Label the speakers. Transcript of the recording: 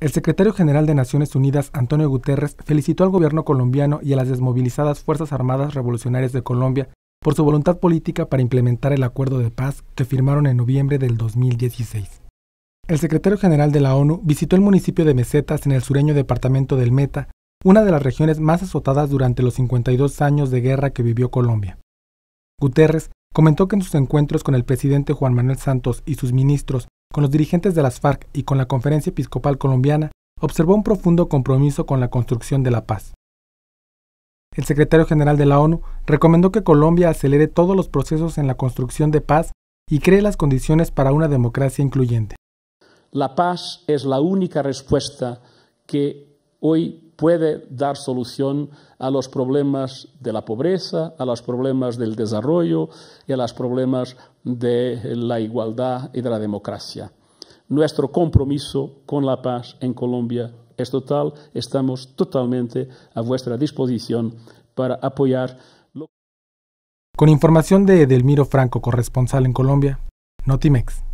Speaker 1: El secretario general de Naciones Unidas, Antonio Guterres, felicitó al gobierno colombiano y a las desmovilizadas Fuerzas Armadas Revolucionarias de Colombia por su voluntad política para implementar el acuerdo de paz que firmaron en noviembre del 2016. El secretario general de la ONU visitó el municipio de Mesetas en el sureño departamento del Meta, una de las regiones más azotadas durante los 52 años de guerra que vivió Colombia. Guterres comentó que en sus encuentros con el presidente Juan Manuel Santos y sus ministros con los dirigentes de las FARC y con la Conferencia Episcopal Colombiana, observó un profundo compromiso con la construcción de la paz. El secretario general de la ONU recomendó que Colombia acelere todos los procesos en la construcción de paz y cree las condiciones para una democracia incluyente.
Speaker 2: La paz es la única respuesta que hoy puede dar solución a los problemas de la pobreza, a los problemas del desarrollo y a los problemas de la igualdad y de la democracia. Nuestro compromiso con la paz en Colombia es total. Estamos totalmente a vuestra disposición para apoyar.
Speaker 1: Con información de Edelmiro Franco, corresponsal en Colombia, Notimex.